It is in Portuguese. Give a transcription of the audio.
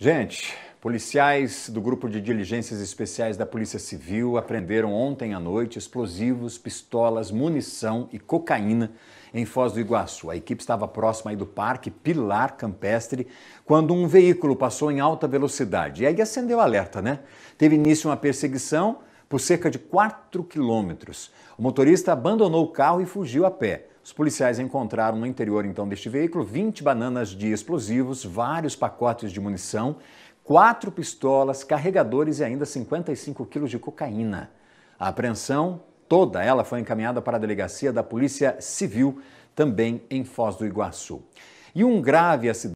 Gente, policiais do Grupo de Diligências Especiais da Polícia Civil apreenderam ontem à noite explosivos, pistolas, munição e cocaína em Foz do Iguaçu. A equipe estava próxima do Parque Pilar Campestre quando um veículo passou em alta velocidade. E aí acendeu alerta, né? Teve início uma perseguição por cerca de 4 quilômetros. O motorista abandonou o carro e fugiu a pé. Os policiais encontraram no interior então deste veículo 20 bananas de explosivos, vários pacotes de munição, quatro pistolas, carregadores e ainda 55 quilos de cocaína. A apreensão, toda ela, foi encaminhada para a delegacia da Polícia Civil, também em Foz do Iguaçu. E um grave acidente.